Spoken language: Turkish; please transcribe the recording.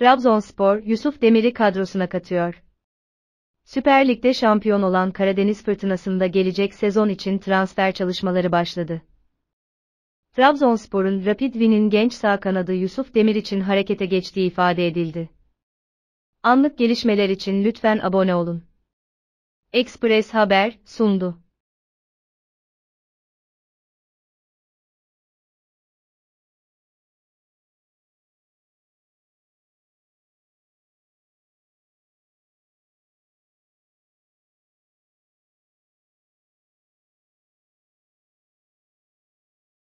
Trabzonspor, Yusuf Demir'i kadrosuna katıyor. Süper Lig'de şampiyon olan Karadeniz Fırtınası'nda gelecek sezon için transfer çalışmaları başladı. Trabzonspor'un Rapid Wien'in genç sağ kanadı Yusuf Demir için harekete geçtiği ifade edildi. Anlık gelişmeler için lütfen abone olun. Express Haber sundu.